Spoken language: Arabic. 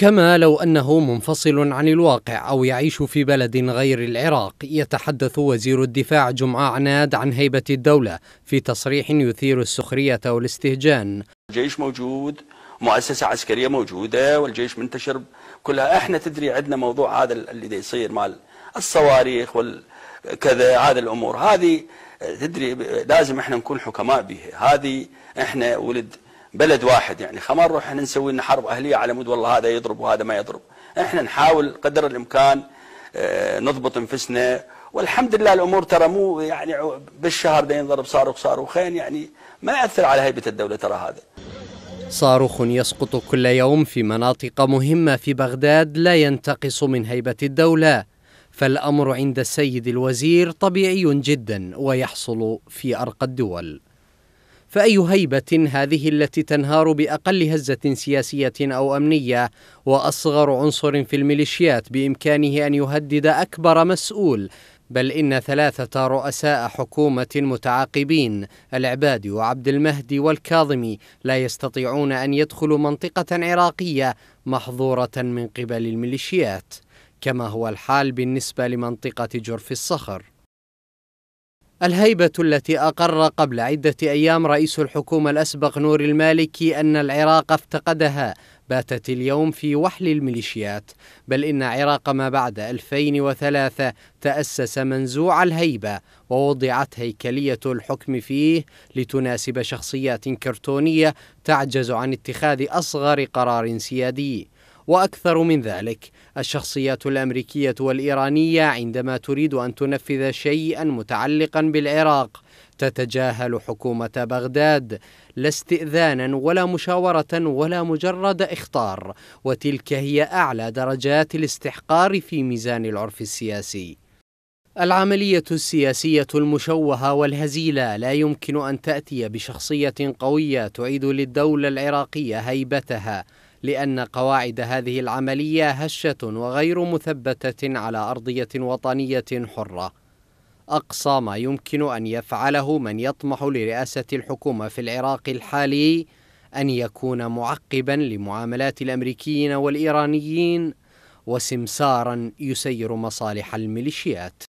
كما لو انه منفصل عن الواقع او يعيش في بلد غير العراق يتحدث وزير الدفاع جمعه عناد عن هيبه الدوله في تصريح يثير السخريه والاستهجان الجيش موجود مؤسسه عسكريه موجوده والجيش منتشر كلها احنا تدري عندنا موضوع هذا اللي يصير مال الصواريخ والكذا هذه الامور هذه تدري لازم احنا نكون حكماء بها هذه احنا ولد بلد واحد يعني خما نروح احنا نسوي لنا حرب اهليه على مود والله هذا يضرب وهذا ما يضرب احنا نحاول قدر الامكان آه، نضبط انفسنا والحمد لله الامور ترى مو يعني بالشهر ده ينضرب صاروخ صاروخين يعني ما ياثر على هيبه الدوله ترى هذا صاروخ يسقط كل يوم في مناطق مهمه في بغداد لا ينتقص من هيبه الدوله فالامر عند السيد الوزير طبيعي جدا ويحصل في ارقى الدول فأي هيبة هذه التي تنهار بأقل هزة سياسية أو أمنية وأصغر عنصر في الميليشيات بإمكانه أن يهدد أكبر مسؤول بل إن ثلاثة رؤساء حكومة متعاقبين العبادي وعبد المهدي والكاظمي لا يستطيعون أن يدخلوا منطقة عراقية محظورة من قبل الميليشيات كما هو الحال بالنسبة لمنطقة جرف الصخر الهيبة التي أقر قبل عدة أيام رئيس الحكومة الأسبق نور المالكي أن العراق افتقدها باتت اليوم في وحل الميليشيات بل إن عراق ما بعد 2003 تأسس منزوع الهيبة ووضعت هيكلية الحكم فيه لتناسب شخصيات كرتونية تعجز عن اتخاذ أصغر قرار سيادي وأكثر من ذلك الشخصيات الأمريكية والإيرانية عندما تريد أن تنفذ شيئا متعلقا بالعراق تتجاهل حكومة بغداد لا استئذانا ولا مشاورة ولا مجرد إخطار وتلك هي أعلى درجات الاستحقار في ميزان العرف السياسي العملية السياسية المشوهة والهزيلة لا يمكن أن تأتي بشخصية قوية تعيد للدولة العراقية هيبتها لأن قواعد هذه العملية هشة وغير مثبتة على أرضية وطنية حرة أقصى ما يمكن أن يفعله من يطمح لرئاسة الحكومة في العراق الحالي أن يكون معقبا لمعاملات الأمريكيين والإيرانيين وسمسارا يسير مصالح الميليشيات